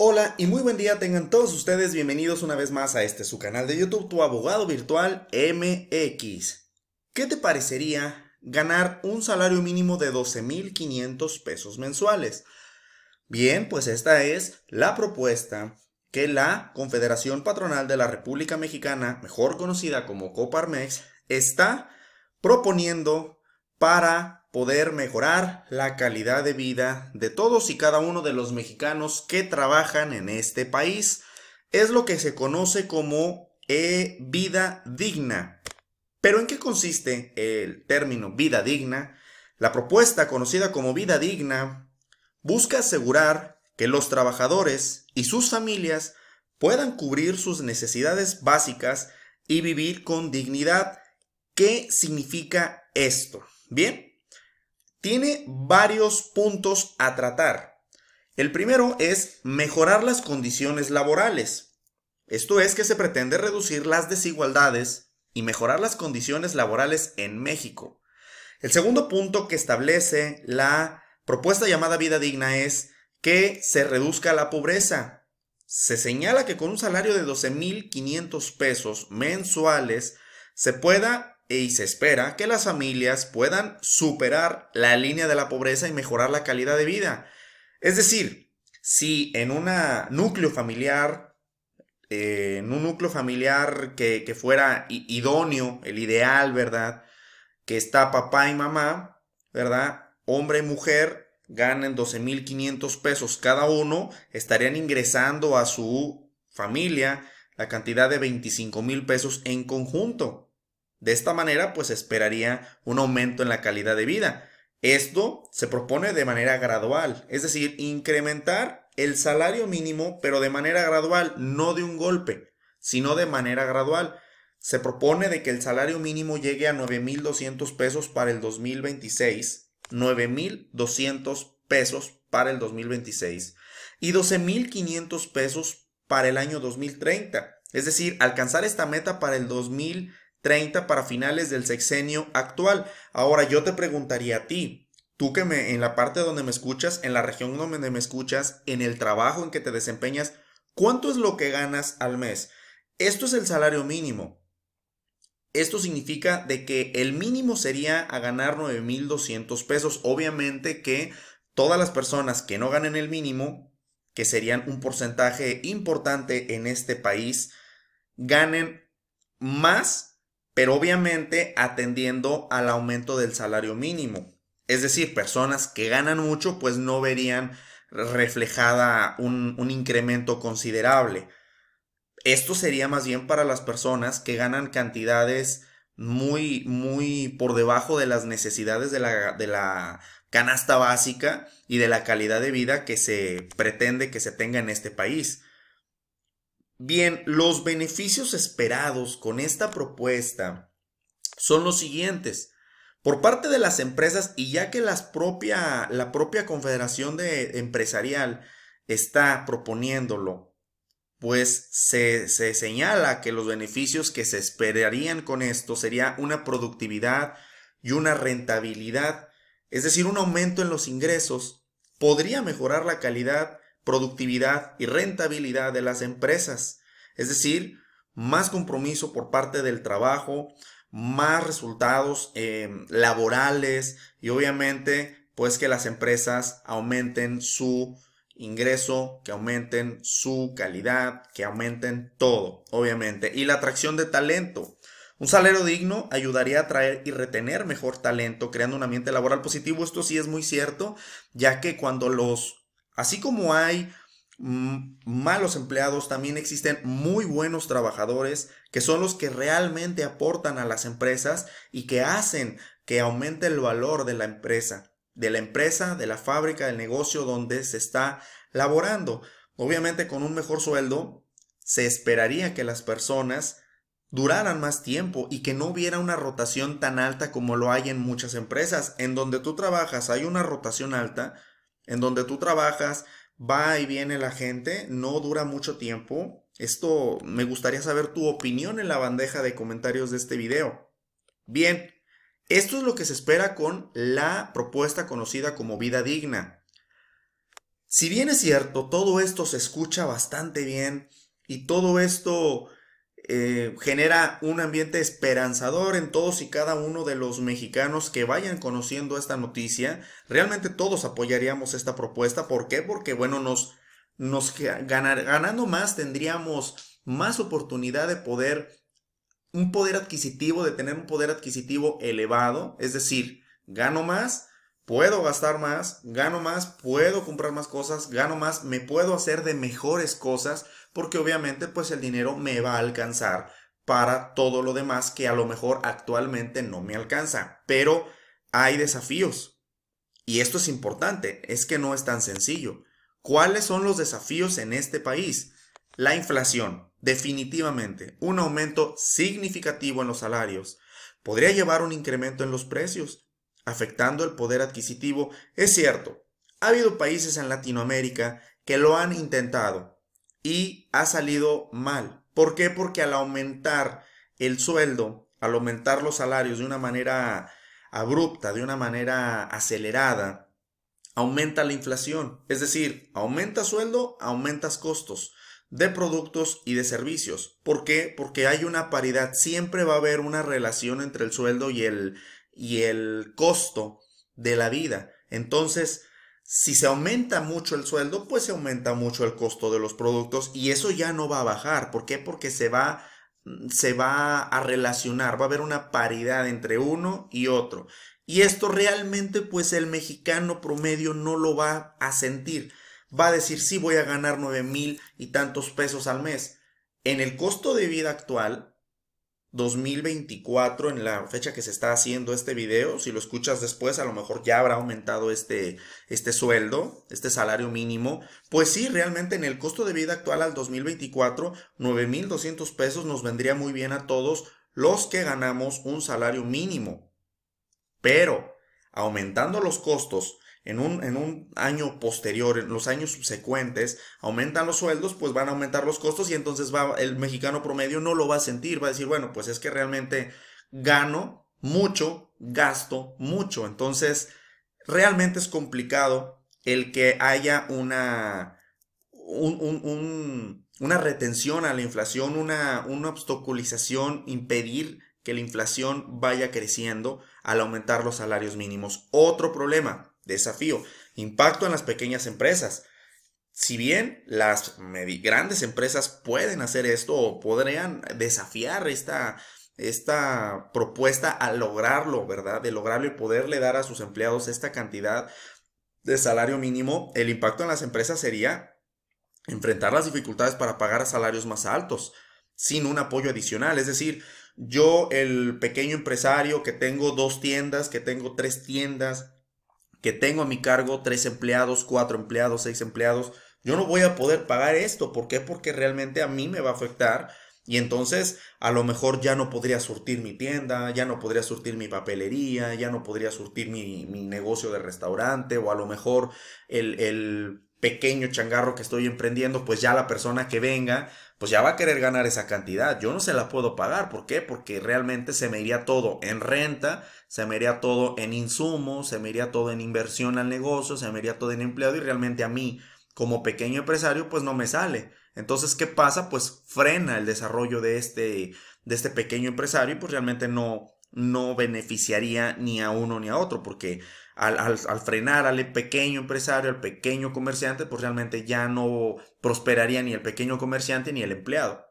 Hola y muy buen día tengan todos ustedes bienvenidos una vez más a este su canal de YouTube, tu abogado virtual MX. ¿Qué te parecería ganar un salario mínimo de 12.500 pesos mensuales? Bien, pues esta es la propuesta que la Confederación Patronal de la República Mexicana, mejor conocida como Coparmex, está proponiendo para poder mejorar la calidad de vida de todos y cada uno de los mexicanos que trabajan en este país. Es lo que se conoce como vida digna. Pero ¿en qué consiste el término vida digna? La propuesta conocida como vida digna busca asegurar que los trabajadores y sus familias puedan cubrir sus necesidades básicas y vivir con dignidad. ¿Qué significa esto? Bien, tiene varios puntos a tratar. El primero es mejorar las condiciones laborales. Esto es que se pretende reducir las desigualdades y mejorar las condiciones laborales en México. El segundo punto que establece la propuesta llamada vida digna es que se reduzca la pobreza. Se señala que con un salario de 12.500 pesos mensuales se pueda y se espera que las familias puedan superar la línea de la pobreza y mejorar la calidad de vida. Es decir, si en un núcleo familiar, eh, en un núcleo familiar que, fuera idóneo, el ideal, ¿verdad? Que está papá y mamá, ¿verdad? Hombre y mujer ganen 12.500 pesos cada uno, estarían ingresando a su familia la cantidad de $25,000 mil pesos en conjunto. De esta manera, pues esperaría un aumento en la calidad de vida. Esto se propone de manera gradual, es decir, incrementar el salario mínimo, pero de manera gradual, no de un golpe, sino de manera gradual. Se propone de que el salario mínimo llegue a 9.200 pesos para el 2026, 9.200 pesos para el 2026 y 12.500 pesos para el año 2030. Es decir, alcanzar esta meta para el 2026 30 para finales del sexenio actual. Ahora yo te preguntaría a ti, tú que me, en la parte donde me escuchas, en la región donde me escuchas, en el trabajo en que te desempeñas, ¿cuánto es lo que ganas al mes? Esto es el salario mínimo. Esto significa de que el mínimo sería a ganar 9.200 pesos. Obviamente que todas las personas que no ganen el mínimo, que serían un porcentaje importante en este país, ganen más pero obviamente atendiendo al aumento del salario mínimo. Es decir, personas que ganan mucho pues no verían reflejada un, incremento considerable. Esto sería más bien para las personas que ganan cantidades muy, muy por debajo de las necesidades de la, de la canasta básica y de la calidad de vida que se pretende que se tenga en este país. Bien, los beneficios esperados con esta propuesta son los siguientes. Por parte de las empresas, y ya que la propia Confederación de Empresarial está proponiéndolo, pues se, se señala que los beneficios que se esperarían con esto sería una productividad y una rentabilidad, es decir, un aumento en los ingresos, podría mejorar la calidad productividad y rentabilidad de las empresas. Es decir, más compromiso por parte del trabajo, más resultados em, laborales y obviamente pues que las empresas aumenten su ingreso, que aumenten su calidad, que aumenten todo, obviamente. Y la atracción de talento. Un salario digno ayudaría a atraer y retener mejor talento, creando un ambiente laboral positivo. Esto sí es muy cierto, ya que cuando los Así como hay mm, malos empleados, también existen muy buenos trabajadores que son los que realmente aportan a las empresas y que hacen que aumente el valor de la empresa, de la empresa, de la fábrica, del negocio donde se está laborando. Obviamente con un mejor sueldo se esperaría que las personas duraran más tiempo y que no hubiera una rotación tan alta como lo hay en muchas empresas. En donde tú trabajas hay una rotación alta, en donde tú trabajas, va y viene la gente, no dura mucho tiempo. Esto me gustaría saber tu opinión en la bandeja de comentarios de este video. Bien, esto es lo que se espera con la propuesta conocida como vida digna. Si bien es cierto, todo esto se escucha bastante bien y todo esto eh, genera un ambiente esperanzador en todos y cada uno de los mexicanos que vayan conociendo esta noticia. Realmente todos apoyaríamos esta propuesta. ¿Por qué? Porque, bueno, nos, nos ganando más tendríamos más oportunidad de poder, un poder adquisitivo, de tener un poder adquisitivo elevado. Es decir, gano más, puedo gastar más, gano más, puedo comprar más cosas, gano más, me puedo hacer de mejores cosas porque obviamente pues el dinero me va a alcanzar para todo lo demás que a lo mejor actualmente no me alcanza, pero hay desafíos. Y esto es importante, es que no es tan sencillo. ¿Cuáles son los desafíos en este país? La inflación, definitivamente, un aumento significativo en los salarios, podría llevar un incremento en los precios, afectando el poder adquisitivo. Es cierto, ha habido países en Latinoamérica que lo han intentado, y ha salido mal. ¿Por qué? Porque al aumentar el sueldo, al aumentar los salarios de una manera abrupta, de una manera acelerada, aumenta la inflación. Es decir, aumenta sueldo, aumentas costos de productos y de servicios. ¿Por qué? Porque hay una paridad, siempre va a haber una relación entre el sueldo y el, y el costo de la vida. Entonces, si se aumenta mucho el sueldo, pues se aumenta mucho el costo de los productos y eso ya no va a bajar. ¿Por qué? Porque se va, mm, se va a relacionar, va a haber una paridad entre uno y otro. Y esto realmente, pues el mexicano promedio no lo va a sentir. Va a decir, sí, voy a ganar nueve mil y tantos pesos al mes. En el costo de vida actual, 2024 en la fecha que se está haciendo este video. Si lo escuchas después, a lo mejor ya habrá aumentado este, este sueldo, este salario mínimo. Pues sí, realmente en el costo de vida actual al 2024, 9.200 pesos nos vendría muy bien a todos los que ganamos un salario mínimo. Pero, aumentando los costos en un, en un año posterior, en los años subsecuentes, aumentan los sueldos, pues van a aumentar los costos y entonces el mexicano promedio no lo va a sentir, va a decir, bueno, pues es que realmente gano mucho, gasto mucho. Entonces, realmente es complicado el que haya una, una retención a la inflación, una, una obstaculización, impedir que la inflación vaya creciendo al aumentar los salarios mínimos. Otro problema, Desafío. Impacto en las pequeñas empresas. Si bien las grandes empresas pueden hacer esto o podrían desafiar esta, esta propuesta a lograrlo, ¿verdad? De lograrlo y poderle dar a sus empleados esta cantidad de salario mínimo, el impacto en las empresas sería enfrentar las dificultades para pagar a salarios más altos sin un apoyo adicional. Es decir, yo, el pequeño empresario que tengo dos tiendas, que tengo tres tiendas, que tengo a mi cargo tres empleados, cuatro empleados, seis empleados, yo no voy a poder pagar esto. ¿Por qué? Porque realmente a mí me va a afectar. Y entonces a lo mejor ya no podría surtir mi tienda, ya no podría surtir mi papelería, ya no podría surtir mi, negocio de restaurante o a lo mejor el, el pequeño changarro que estoy emprendiendo, pues ya la persona que venga pues ya va a querer ganar esa cantidad. Yo no se la puedo pagar. ¿Por qué? Porque realmente se me iría todo en renta, se me iría todo en insumos, se me iría todo en inversión al negocio, se me iría todo en empleado y realmente a mí como pequeño empresario pues no me sale. Entonces, ¿qué pasa? Pues frena el desarrollo de este, de este pequeño empresario y pues realmente no, no beneficiaría ni a uno ni a otro porque al, frenar al pequeño empresario, al pequeño comerciante, pues realmente ya no prosperaría ni el pequeño comerciante ni el empleado.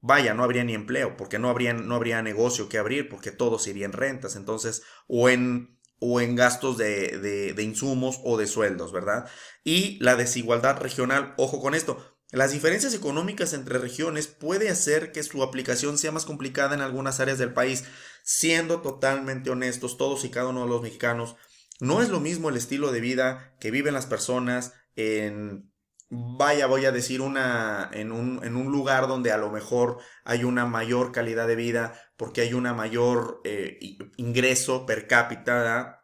Vaya, no habría ni empleo, porque no, no habría negocio que abrir, porque todos irían en rentas, entonces, o en, o en gastos de, de insumos o de sueldos, ¿verdad? Y la desigualdad regional, ojo con esto, las diferencias económicas entre regiones puede hacer que su aplicación sea más complicada en algunas áreas del país. Siendo totalmente honestos, todos y cada uno de los mexicanos no es lo mismo el estilo de vida que viven las personas en, vaya, voy a decir, una, en, un, lugar donde a lo mejor hay una mayor calidad de vida porque hay una mayor eh, ingreso per cápita.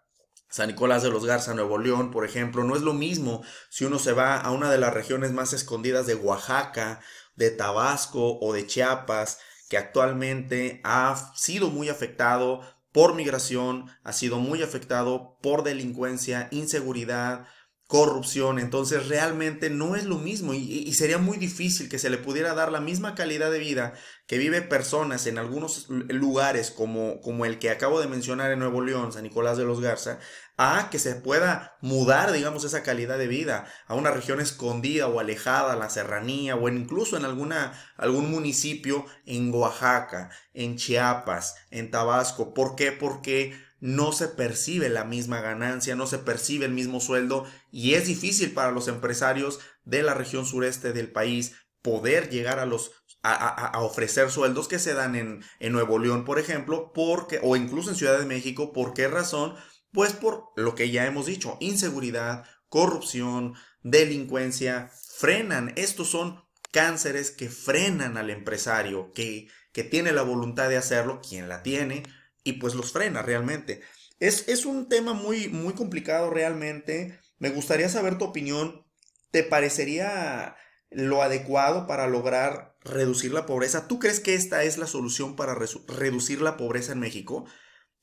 San Nicolás de los Garza, Nuevo León, por ejemplo, no es lo mismo si uno se va a una de las regiones más escondidas de Oaxaca, de Tabasco o de Chiapas, que actualmente ha sido muy afectado por migración, ha sido muy afectado por delincuencia, inseguridad, corrupción. Entonces realmente no es lo mismo y, sería muy difícil que se le pudiera dar la misma calidad de vida que vive personas en algunos lugares como, como el que acabo de mencionar en Nuevo León, San Nicolás de los Garza, a que se pueda mudar, digamos, esa calidad de vida a una región escondida o alejada, la serranía o incluso en alguna, algún municipio en Oaxaca, en Chiapas, en Tabasco. ¿Por qué? Porque no se percibe la misma ganancia, no se percibe el mismo sueldo y es difícil para los empresarios de la región sureste del país poder llegar a los a, ofrecer sueldos que se dan en, Nuevo León, por ejemplo, porque, o incluso en Ciudad de México, ¿por qué razón? Pues por lo que ya hemos dicho, inseguridad, corrupción, delincuencia, frenan, estos son cánceres que frenan al empresario, que, que tiene la voluntad de hacerlo, quien la tiene, y pues los frena realmente. Es, es un tema muy, muy complicado realmente. Me gustaría saber tu opinión. ¿Te parecería lo adecuado para lograr reducir la pobreza? ¿Tú crees que esta es la solución para reducir la pobreza en México?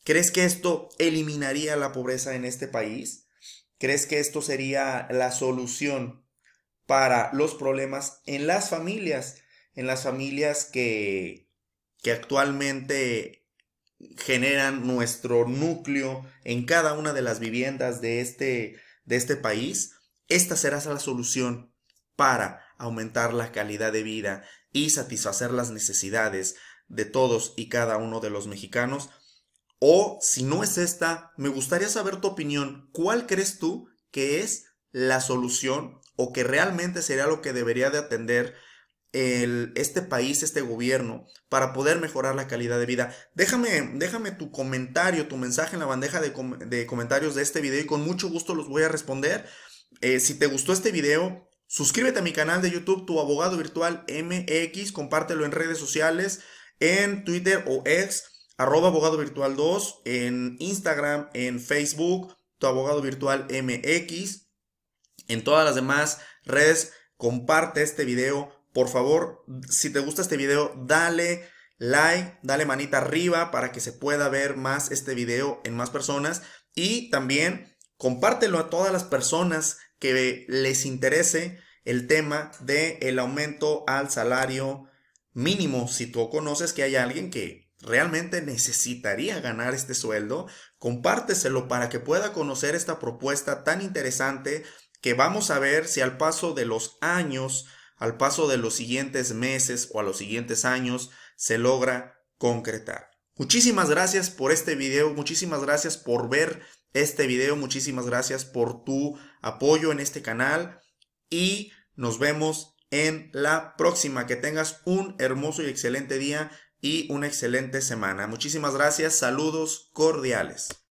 ¿Crees que esto eliminaría la pobreza en este país? ¿Crees que esto sería la solución para los problemas en las familias? En las familias que, que actualmente generan nuestro núcleo en cada una de las viviendas de este, de este país, esta será la solución para aumentar la calidad de vida y satisfacer las necesidades de todos y cada uno de los mexicanos. O si no es esta, me gustaría saber tu opinión. ¿Cuál crees tú que es la solución o que realmente sería lo que debería de atender este país, este gobierno, para poder mejorar la calidad de vida. Déjame, déjame tu comentario, tu mensaje en la bandeja de, comentarios de este video y con mucho gusto los voy a responder. Eh, si te gustó este video, suscríbete a mi canal de YouTube, tu abogado virtual MX, compártelo en redes sociales, en Twitter o ex, arroba abogado virtual 2, en Instagram, en Facebook, tu abogado virtual MX, en todas las demás redes, comparte este video por favor, si te gusta este video, dale like, dale manita arriba para que se pueda ver más este video en más personas y también compártelo a todas las personas que les interese el tema del el aumento al salario mínimo. Si tú conoces que hay alguien que realmente necesitaría ganar este sueldo, compárteselo para que pueda conocer esta propuesta tan interesante que vamos a ver si al paso de los años al paso de los siguientes meses o a los siguientes años se logra concretar. Muchísimas gracias por este video, muchísimas gracias por ver este video, muchísimas gracias por tu apoyo en este canal y nos vemos en la próxima. Que tengas un hermoso y excelente día y una excelente semana. Muchísimas gracias, saludos cordiales.